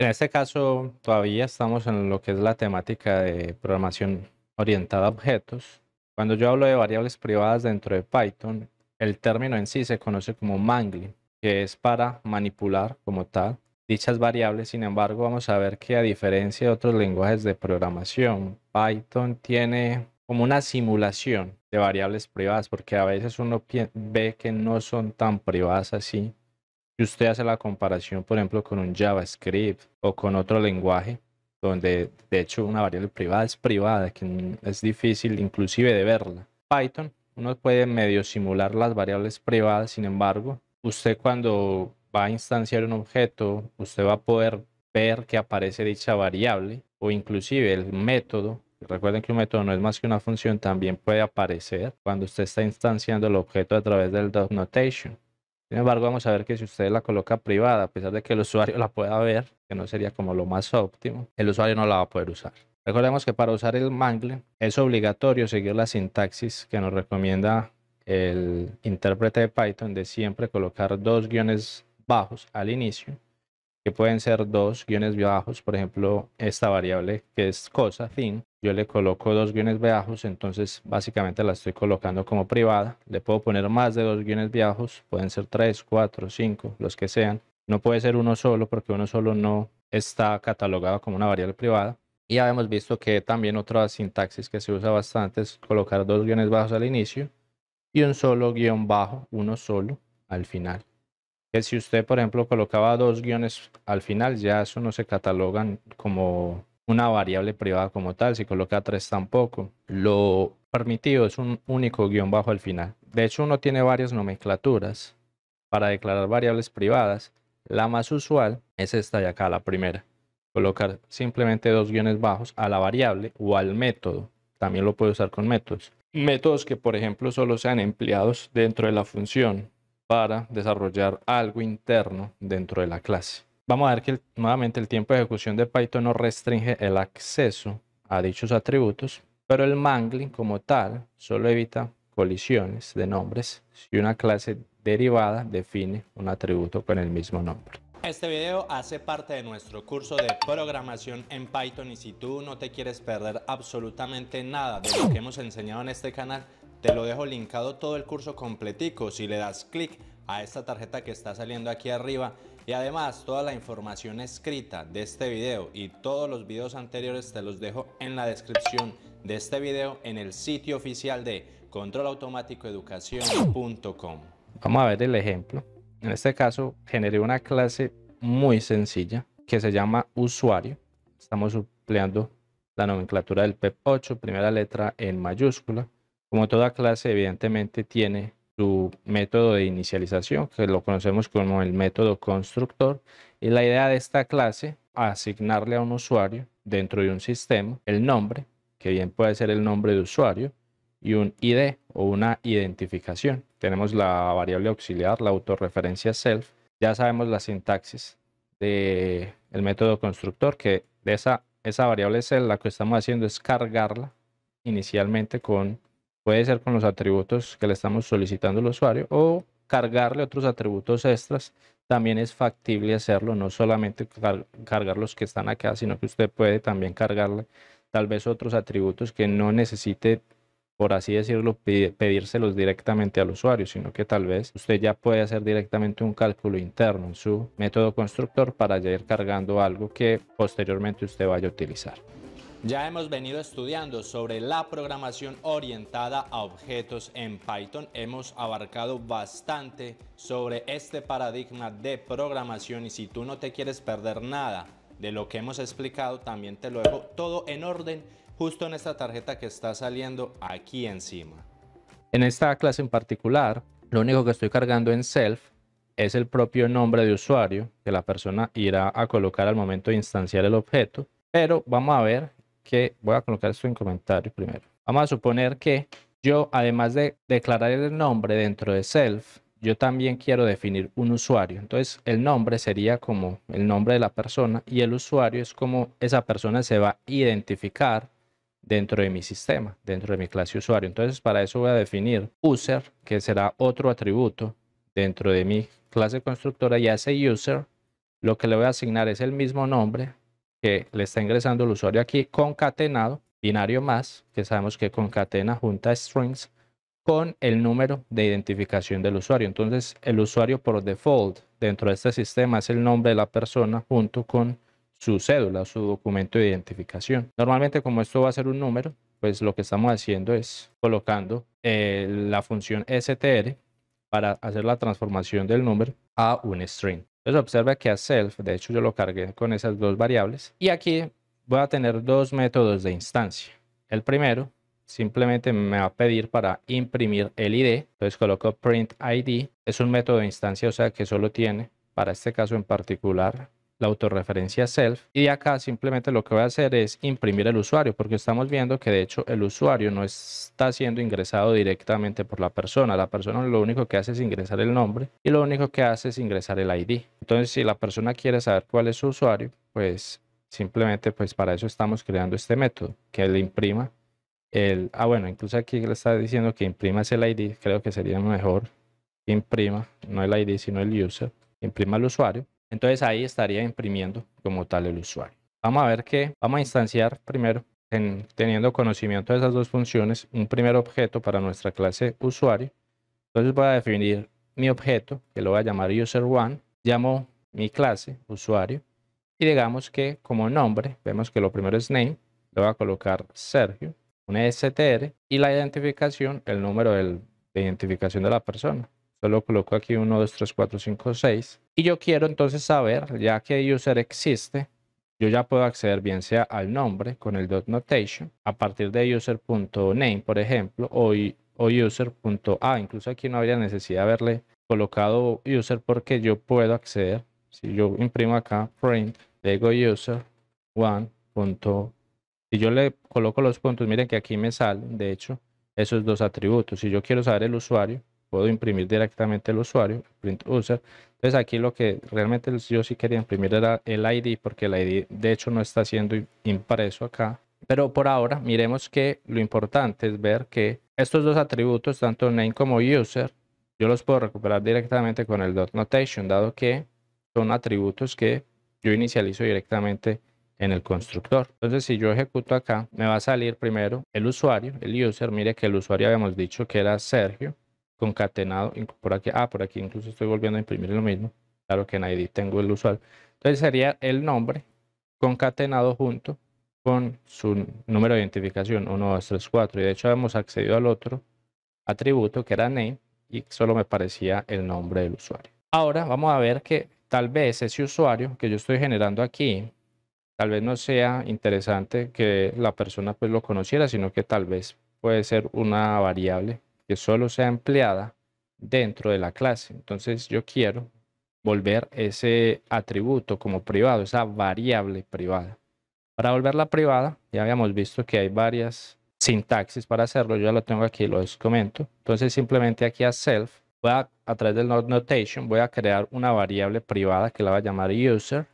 En este caso, todavía estamos en lo que es la temática de programación orientada a objetos. Cuando yo hablo de variables privadas dentro de Python, el término en sí se conoce como mangling, que es para manipular como tal dichas variables. Sin embargo, vamos a ver que a diferencia de otros lenguajes de programación, Python tiene como una simulación de variables privadas, porque a veces uno ve que no son tan privadas así y usted hace la comparación, por ejemplo, con un JavaScript o con otro lenguaje, donde de hecho una variable privada es privada, que es difícil inclusive de verla. Python, uno puede medio simular las variables privadas, sin embargo, usted cuando va a instanciar un objeto, usted va a poder ver que aparece dicha variable o inclusive el método. Recuerden que un método no es más que una función, también puede aparecer cuando usted está instanciando el objeto a través del dot notation. Sin embargo, vamos a ver que si usted la coloca privada, a pesar de que el usuario la pueda ver, que no sería como lo más óptimo, el usuario no la va a poder usar. Recordemos que para usar el Mangle es obligatorio seguir la sintaxis que nos recomienda el intérprete de Python de siempre colocar dos guiones bajos al inicio que pueden ser dos guiones bajos. Por ejemplo, esta variable que es cosa, fin yo le coloco dos guiones bajos, entonces básicamente la estoy colocando como privada. Le puedo poner más de dos guiones bajos, pueden ser tres, cuatro, cinco, los que sean. No puede ser uno solo porque uno solo no está catalogado como una variable privada. Y ya hemos visto que también otra sintaxis que se usa bastante es colocar dos guiones bajos al inicio y un solo guión bajo, uno solo, al final que si usted, por ejemplo, colocaba dos guiones al final, ya eso no se catalogan como una variable privada como tal, si coloca tres tampoco. Lo permitido es un único guión bajo al final. De hecho, uno tiene varias nomenclaturas para declarar variables privadas. La más usual es esta de acá, la primera. Colocar simplemente dos guiones bajos a la variable o al método. También lo puede usar con métodos. Métodos que, por ejemplo, solo sean empleados dentro de la función para desarrollar algo interno dentro de la clase. Vamos a ver que nuevamente el tiempo de ejecución de Python no restringe el acceso a dichos atributos, pero el mangling como tal solo evita colisiones de nombres si una clase derivada define un atributo con el mismo nombre. Este video hace parte de nuestro curso de programación en Python y si tú no te quieres perder absolutamente nada de lo que hemos enseñado en este canal, te lo dejo linkado todo el curso completico si le das clic a esta tarjeta que está saliendo aquí arriba y además toda la información escrita de este video y todos los videos anteriores te los dejo en la descripción de este video en el sitio oficial de controlautomáticoeducación.com Vamos a ver el ejemplo. En este caso generé una clase muy sencilla que se llama usuario. Estamos empleando la nomenclatura del PEP8, primera letra en mayúscula como toda clase, evidentemente tiene su método de inicialización, que lo conocemos como el método constructor, y la idea de esta clase, asignarle a un usuario dentro de un sistema el nombre, que bien puede ser el nombre de usuario, y un ID o una identificación. Tenemos la variable auxiliar, la autorreferencia self, ya sabemos la sintaxis del el método constructor, que de esa, esa variable self, la que estamos haciendo es cargarla inicialmente con Puede ser con los atributos que le estamos solicitando al usuario o cargarle otros atributos extras. También es factible hacerlo, no solamente cargar los que están acá, sino que usted puede también cargarle tal vez otros atributos que no necesite por así decirlo, pedírselos directamente al usuario, sino que tal vez usted ya puede hacer directamente un cálculo interno en su método constructor para ya ir cargando algo que posteriormente usted vaya a utilizar. Ya hemos venido estudiando sobre la programación orientada a objetos en Python. Hemos abarcado bastante sobre este paradigma de programación y si tú no te quieres perder nada de lo que hemos explicado, también te lo dejo todo en orden justo en esta tarjeta que está saliendo aquí encima. En esta clase en particular, lo único que estoy cargando en self es el propio nombre de usuario que la persona irá a colocar al momento de instanciar el objeto, pero vamos a ver que voy a colocar esto en comentario primero. Vamos a suponer que yo, además de declarar el nombre dentro de self, yo también quiero definir un usuario. Entonces, el nombre sería como el nombre de la persona y el usuario es como esa persona se va a identificar dentro de mi sistema, dentro de mi clase usuario. Entonces, para eso voy a definir user, que será otro atributo dentro de mi clase constructora y a ese user lo que le voy a asignar es el mismo nombre que le está ingresando el usuario aquí concatenado, binario más, que sabemos que concatena junta strings con el número de identificación del usuario. Entonces, el usuario por default dentro de este sistema es el nombre de la persona junto con su cédula, su documento de identificación. Normalmente, como esto va a ser un número, pues lo que estamos haciendo es colocando eh, la función str para hacer la transformación del número a un string. Entonces observa que a self, de hecho yo lo cargué con esas dos variables. Y aquí voy a tener dos métodos de instancia. El primero simplemente me va a pedir para imprimir el ID. Entonces coloco print ID. Es un método de instancia, o sea que solo tiene, para este caso en particular, la autorreferencia self y acá simplemente lo que voy a hacer es imprimir el usuario porque estamos viendo que de hecho el usuario no está siendo ingresado directamente por la persona la persona lo único que hace es ingresar el nombre y lo único que hace es ingresar el ID entonces si la persona quiere saber cuál es su usuario pues simplemente pues para eso estamos creando este método que le imprima el ah bueno incluso aquí le está diciendo que imprima el ID creo que sería mejor imprima no el ID sino el user imprima el usuario entonces ahí estaría imprimiendo como tal el usuario. Vamos a ver que vamos a instanciar primero, en, teniendo conocimiento de esas dos funciones, un primer objeto para nuestra clase usuario. Entonces voy a definir mi objeto, que lo voy a llamar user1, llamo mi clase usuario y digamos que como nombre, vemos que lo primero es name, le voy a colocar Sergio, un str y la identificación, el número de identificación de la persona. Solo coloco aquí 1, 2, 3, 4, 5, 6 y yo quiero entonces saber, ya que user existe, yo ya puedo acceder bien sea al nombre con el dot notation a partir de user.name, por ejemplo, o, user.a. Incluso aquí no habría necesidad de haberle colocado user porque yo puedo acceder. Si yo imprimo acá print, le user one punto, si yo le coloco los puntos, miren que aquí me salen, de hecho, esos dos atributos. Si yo quiero saber el usuario, puedo imprimir directamente el usuario, print user. Entonces aquí lo que realmente yo sí quería imprimir era el ID, porque el ID de hecho no está siendo impreso acá. Pero por ahora miremos que lo importante es ver que estos dos atributos, tanto name como user, yo los puedo recuperar directamente con el dot notation, dado que son atributos que yo inicializo directamente en el constructor. Entonces, si yo ejecuto acá, me va a salir primero el usuario, el user. Mire que el usuario habíamos dicho que era Sergio concatenado. Por aquí, ah, por aquí incluso estoy volviendo a imprimir lo mismo. Claro que en ID tengo el usuario. Entonces sería el nombre concatenado junto con su número de identificación 1, 2, 3, 4. Y de hecho hemos accedido al otro atributo que era name y solo me parecía el nombre del usuario. Ahora vamos a ver que tal vez ese usuario que yo estoy generando aquí, tal vez no sea interesante que la persona pues lo conociera, sino que tal vez puede ser una variable que solo sea empleada dentro de la clase. Entonces yo quiero volver ese atributo como privado, esa variable privada. Para volverla privada, ya habíamos visto que hay varias sintaxis para hacerlo, yo ya lo tengo aquí, lo descomento. Entonces simplemente aquí a self, voy a, través del notation, voy a crear una variable privada que la va a llamar user.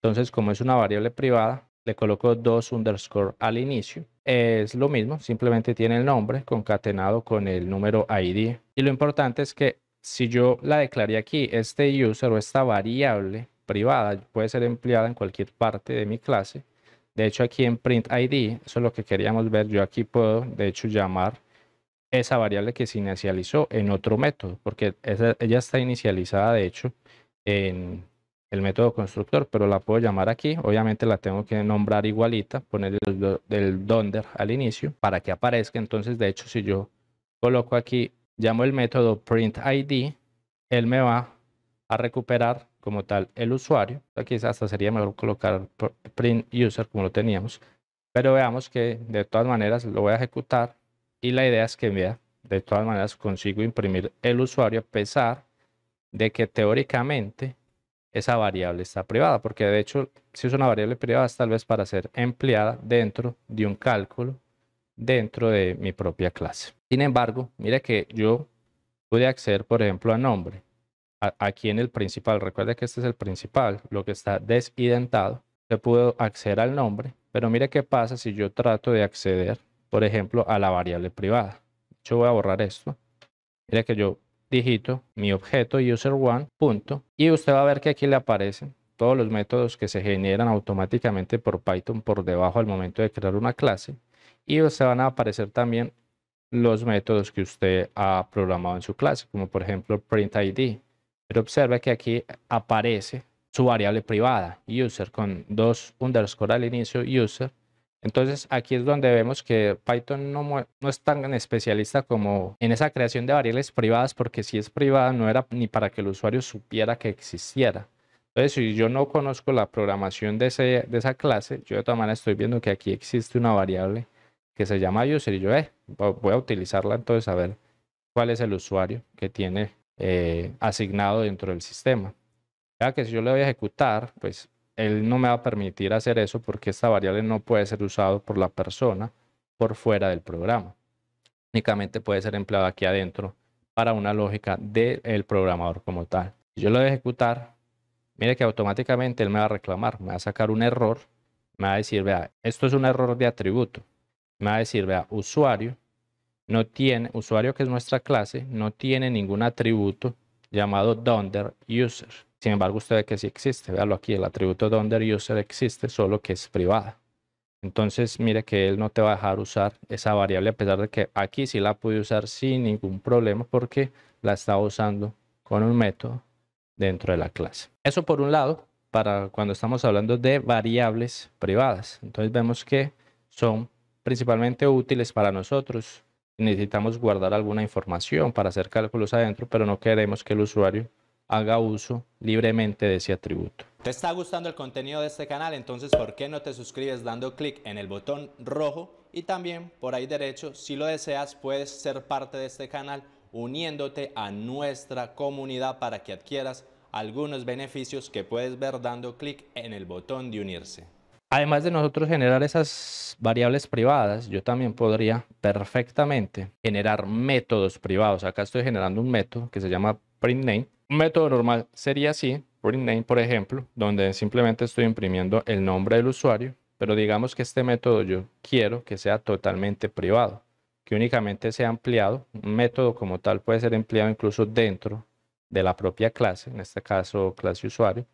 Entonces como es una variable privada, le coloco dos underscore al inicio. Es lo mismo, simplemente tiene el nombre concatenado con el número ID. Y lo importante es que si yo la declaré aquí, este user o esta variable privada puede ser empleada en cualquier parte de mi clase. De hecho, aquí en print ID, eso es lo que queríamos ver. Yo aquí puedo, de hecho, llamar esa variable que se inicializó en otro método, porque ella está inicializada, de hecho, en el método constructor, pero la puedo llamar aquí. Obviamente la tengo que nombrar igualita, poner el, donde al inicio para que aparezca. Entonces, de hecho, si yo coloco aquí, llamo el método print id, él me va a recuperar como tal el usuario. Aquí hasta sería mejor colocar print user como lo teníamos. Pero veamos que de todas maneras lo voy a ejecutar y la idea es que vea, de todas maneras consigo imprimir el usuario a pesar de que teóricamente esa variable está privada, porque de hecho, si es una variable privada, es tal vez para ser empleada dentro de un cálculo, dentro de mi propia clase. Sin embargo, mire que yo pude acceder, por ejemplo, a nombre. aquí en el principal, recuerde que este es el principal, lo que está desidentado. Se pudo acceder al nombre, pero mire qué pasa si yo trato de acceder, por ejemplo, a la variable privada. Yo voy a borrar esto. Mire que yo digito mi objeto user1 punto y usted va a ver que aquí le aparecen todos los métodos que se generan automáticamente por Python por debajo al momento de crear una clase y se van a aparecer también los métodos que usted ha programado en su clase, como por ejemplo printID. Pero observe que aquí aparece su variable privada, user, con dos underscore al inicio, user, entonces aquí es donde vemos que Python no, es tan especialista como en esa creación de variables privadas, porque si es privada no era ni para que el usuario supiera que existiera. Entonces, si yo no conozco la programación de, de esa clase, yo de todas maneras estoy viendo que aquí existe una variable que se llama user y yo eh, voy a utilizarla entonces a ver cuál es el usuario que tiene eh, asignado dentro del sistema. Ya que si yo le voy a ejecutar, pues él no me va a permitir hacer eso porque esta variable no puede ser usada por la persona por fuera del programa. Únicamente puede ser empleado aquí adentro para una lógica del programador como tal. Si yo lo voy a ejecutar, mire que automáticamente él me va a reclamar, me va a sacar un error, me va a decir, vea, esto es un error de atributo. Me va a decir, vea, usuario no tiene, usuario que es nuestra clase, no tiene ningún atributo llamado donder user. Sin embargo, usted ve que sí existe. Véalo aquí, el atributo donde user existe, solo que es privada. Entonces, mire que él no te va a dejar usar esa variable, a pesar de que aquí sí la pude usar sin ningún problema porque la estaba usando con un método dentro de la clase. Eso por un lado, para cuando estamos hablando de variables privadas. Entonces vemos que son principalmente útiles para nosotros. Necesitamos guardar alguna información para hacer cálculos adentro, pero no queremos que el usuario haga uso libremente de ese atributo. ¿Te está gustando el contenido de este canal? Entonces, ¿por qué no te suscribes dando clic en el botón rojo? Y también por ahí derecho, si lo deseas, puedes ser parte de este canal uniéndote a nuestra comunidad para que adquieras algunos beneficios que puedes ver dando clic en el botón de unirse. Además de nosotros generar esas variables privadas, yo también podría perfectamente generar métodos privados. Acá estoy generando un método que se llama printName un método normal sería así, print name por ejemplo, donde simplemente estoy imprimiendo el nombre del usuario, pero digamos que este método yo quiero que sea totalmente privado, que únicamente sea ampliado. Un método como tal puede ser empleado incluso dentro de la propia clase, en este caso clase usuario.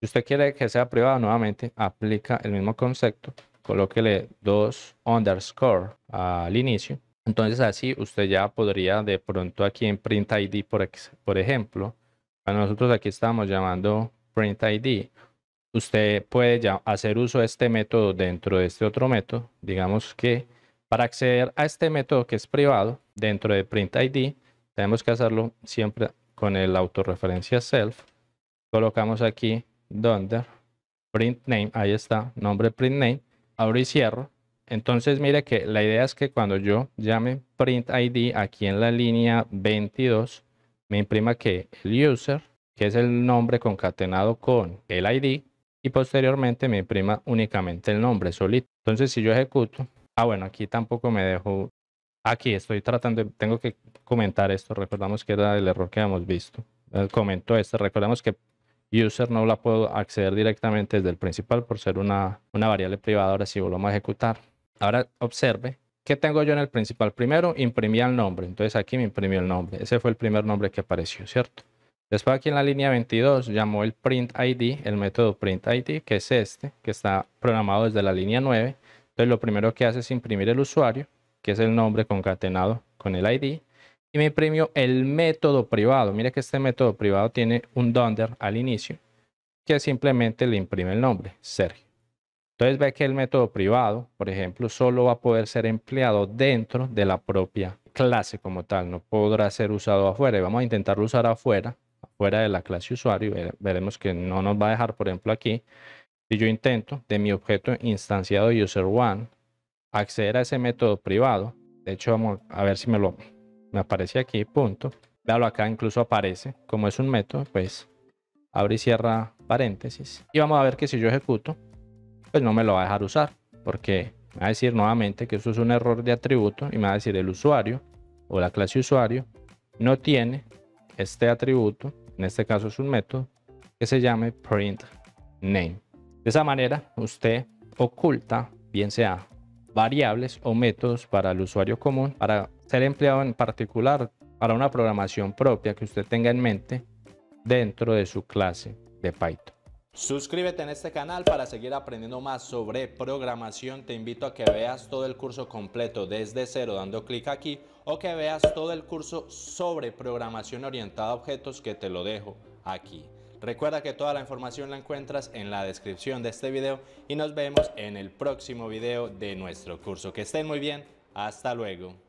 Si usted quiere que sea privado, nuevamente aplica el mismo concepto, colóquele dos underscore al inicio. Entonces así usted ya podría de pronto aquí en print ID, por, por ejemplo, para nosotros aquí estamos llamando print ID, usted puede ya hacer uso de este método dentro de este otro método. Digamos que para acceder a este método que es privado dentro de print ID, tenemos que hacerlo siempre con el autorreferencia self. Colocamos aquí donde print name, ahí está, nombre print name, abro y cierro. Entonces mire que la idea es que cuando yo llame print ID aquí en la línea 22, me imprima que el user, que es el nombre concatenado con el ID, y posteriormente me imprima únicamente el nombre solito. Entonces, si yo ejecuto, ah, bueno, aquí tampoco me dejo, aquí estoy tratando, tengo que comentar esto, recordamos que era el error que habíamos visto, eh, Comento esto. Recordemos que user no la puedo acceder directamente desde el principal por ser una, una variable privada, ahora sí volvamos a ejecutar. Ahora observe ¿Qué tengo yo en el principal? Primero, imprimía el nombre. Entonces aquí me imprimió el nombre. Ese fue el primer nombre que apareció, ¿cierto? Después aquí en la línea 22 llamó el print ID, el método print ID, que es este, que está programado desde la línea 9. Entonces lo primero que hace es imprimir el usuario, que es el nombre concatenado con el ID. Y me imprimió el método privado. Mire que este método privado tiene un donder al inicio, que simplemente le imprime el nombre, Sergio. Entonces ve que el método privado, por ejemplo, solo va a poder ser empleado dentro de la propia clase como tal, no podrá ser usado afuera. Y vamos a intentarlo usar afuera, afuera de la clase usuario. Veremos que no nos va a dejar, por ejemplo, aquí. Si yo intento de mi objeto instanciado user1 acceder a ese método privado, de hecho, vamos a ver si me lo me aparece aquí, punto. Veanlo acá, incluso aparece. Como es un método, pues abre y cierra paréntesis. Y vamos a ver que si yo ejecuto, pues no me lo va a dejar usar porque me va a decir nuevamente que eso es un error de atributo y me va a decir el usuario o la clase usuario no tiene este atributo, en este caso es un método que se llame print name. De esa manera usted oculta, bien sea variables o métodos para el usuario común, para ser empleado en particular para una programación propia que usted tenga en mente dentro de su clase de Python. Suscríbete en este canal para seguir aprendiendo más sobre programación. Te invito a que veas todo el curso completo desde cero dando clic aquí o que veas todo el curso sobre programación orientada a objetos que te lo dejo aquí. Recuerda que toda la información la encuentras en la descripción de este video y nos vemos en el próximo video de nuestro curso. Que estén muy bien. Hasta luego.